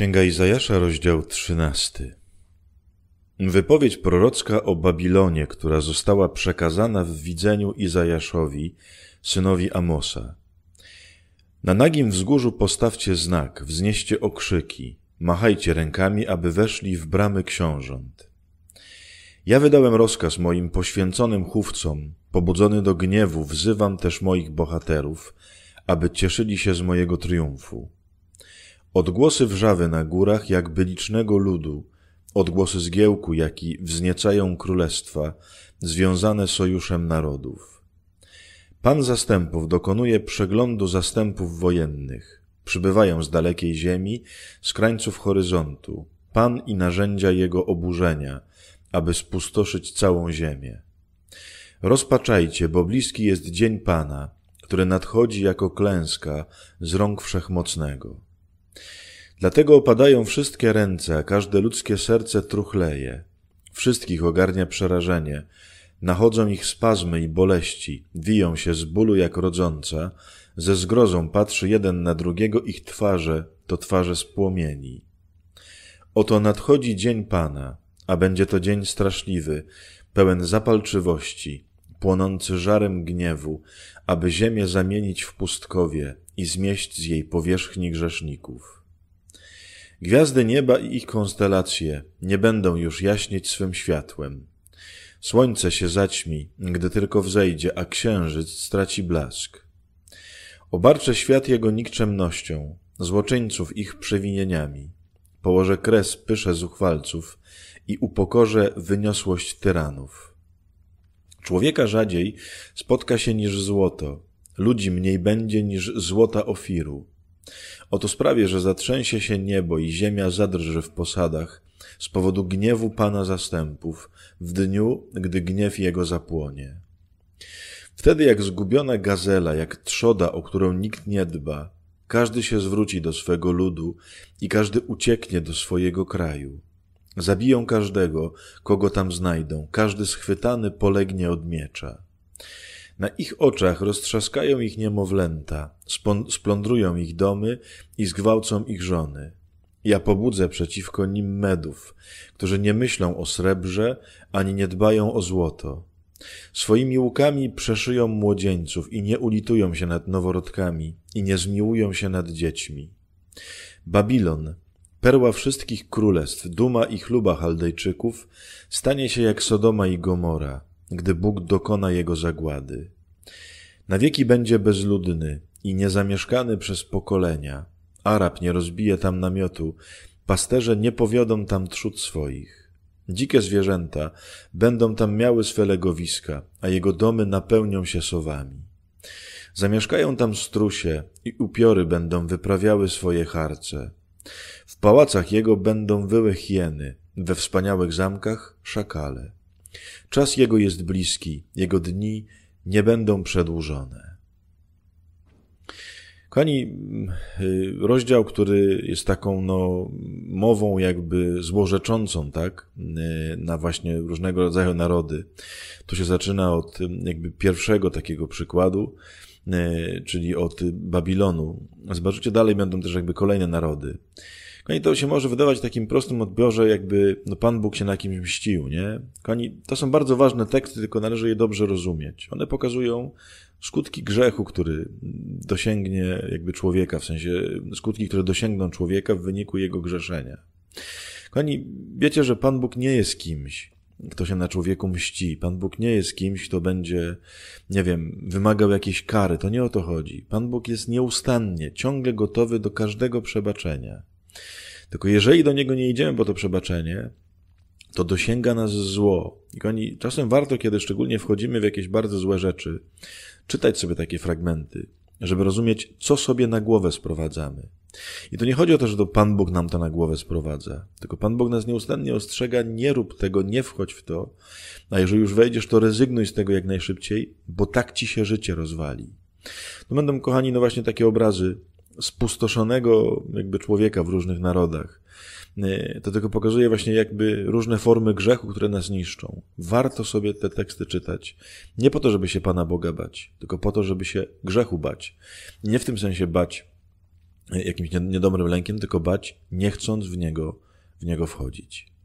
Księga Izajasza, rozdział 13. Wypowiedź prorocka o Babilonie, która została przekazana w widzeniu Izajaszowi, synowi Amosa. Na nagim wzgórzu postawcie znak, wznieście okrzyki, machajcie rękami, aby weszli w bramy książąt. Ja wydałem rozkaz moim poświęconym chówcom, pobudzony do gniewu wzywam też moich bohaterów, aby cieszyli się z mojego triumfu. Odgłosy wrzawy na górach jakby licznego ludu, odgłosy zgiełku, jaki wzniecają królestwa, związane sojuszem narodów. Pan zastępów dokonuje przeglądu zastępów wojennych. Przybywają z dalekiej ziemi, z krańców horyzontu, Pan i narzędzia jego oburzenia, aby spustoszyć całą ziemię. Rozpaczajcie, bo bliski jest dzień Pana, który nadchodzi jako klęska z rąk wszechmocnego. Dlatego opadają wszystkie ręce, a każde ludzkie serce truchleje. Wszystkich ogarnia przerażenie. Nachodzą ich spazmy i boleści, wiją się z bólu jak rodząca. Ze zgrozą patrzy jeden na drugiego, ich twarze to twarze z płomieni. Oto nadchodzi dzień Pana, a będzie to dzień straszliwy, pełen zapalczywości, płonący żarem gniewu, aby ziemię zamienić w pustkowie i zmieść z jej powierzchni grzeszników. Gwiazdy nieba i ich konstelacje nie będą już jaśnieć swym światłem. Słońce się zaćmi, gdy tylko wzejdzie, a księżyc straci blask. Obarczę świat jego nikczemnością, złoczyńców ich przewinieniami. Położę kres pysze zuchwalców i upokorzę wyniosłość tyranów. Człowieka rzadziej spotka się niż złoto, ludzi mniej będzie niż złota ofiru. Oto sprawię, że zatrzęsie się niebo i ziemia zadrży w posadach z powodu gniewu Pana zastępów w dniu, gdy gniew Jego zapłonie. Wtedy jak zgubiona gazela, jak trzoda, o którą nikt nie dba, każdy się zwróci do swego ludu i każdy ucieknie do swojego kraju. Zabiją każdego, kogo tam znajdą, każdy schwytany polegnie od miecza. Na ich oczach roztrzaskają ich niemowlęta, splądrują ich domy i zgwałcą ich żony. Ja pobudzę przeciwko nim medów, którzy nie myślą o srebrze ani nie dbają o złoto. Swoimi łukami przeszyją młodzieńców i nie ulitują się nad noworodkami i nie zmiłują się nad dziećmi. Babilon Perła wszystkich królestw, duma i chluba Chaldejczyków, stanie się jak Sodoma i Gomora, gdy Bóg dokona jego zagłady. Na wieki będzie bezludny i niezamieszkany przez pokolenia. Arab nie rozbije tam namiotu, pasterze nie powiodą tam trzód swoich. Dzikie zwierzęta będą tam miały swe legowiska, a jego domy napełnią się sowami. Zamieszkają tam strusie i upiory będą wyprawiały swoje harce. W pałacach jego będą wyły hieny, we wspaniałych zamkach szakale. Czas jego jest bliski, jego dni nie będą przedłużone. Kochani, y, rozdział, który jest taką no, mową jakby złorzeczącą, tak, y, na właśnie różnego rodzaju narody, to się zaczyna od y, jakby pierwszego takiego przykładu, czyli od Babilonu. Zobaczycie, dalej będą też jakby kolejne narody. Kochani, to się może wydawać takim prostym odbiorze, jakby no, Pan Bóg się na kimś mścił, nie? Kochani, to są bardzo ważne teksty, tylko należy je dobrze rozumieć. One pokazują skutki grzechu, który dosięgnie jakby człowieka, w sensie skutki, które dosięgną człowieka w wyniku jego grzeszenia. Kochani, wiecie, że Pan Bóg nie jest kimś, kto się na człowieku mści. Pan Bóg nie jest kimś, kto będzie, nie wiem, wymagał jakiejś kary. To nie o to chodzi. Pan Bóg jest nieustannie, ciągle gotowy do każdego przebaczenia. Tylko jeżeli do niego nie idziemy po to przebaczenie, to dosięga nas zło. I kochani, czasem warto, kiedy szczególnie wchodzimy w jakieś bardzo złe rzeczy, czytać sobie takie fragmenty, żeby rozumieć, co sobie na głowę sprowadzamy. I to nie chodzi o to, że to Pan Bóg nam to na głowę sprowadza, tylko Pan Bóg nas nieustannie ostrzega, nie rób tego, nie wchodź w to, a jeżeli już wejdziesz, to rezygnuj z tego jak najszybciej, bo tak ci się życie rozwali. To będą, kochani, no właśnie takie obrazy spustoszonego jakby człowieka w różnych narodach. E, to tylko pokazuje właśnie jakby różne formy grzechu, które nas niszczą. Warto sobie te teksty czytać. Nie po to, żeby się Pana Boga bać, tylko po to, żeby się grzechu bać. Nie w tym sensie bać e, jakimś niedobrym lękiem, tylko bać, nie chcąc w niego, w niego wchodzić.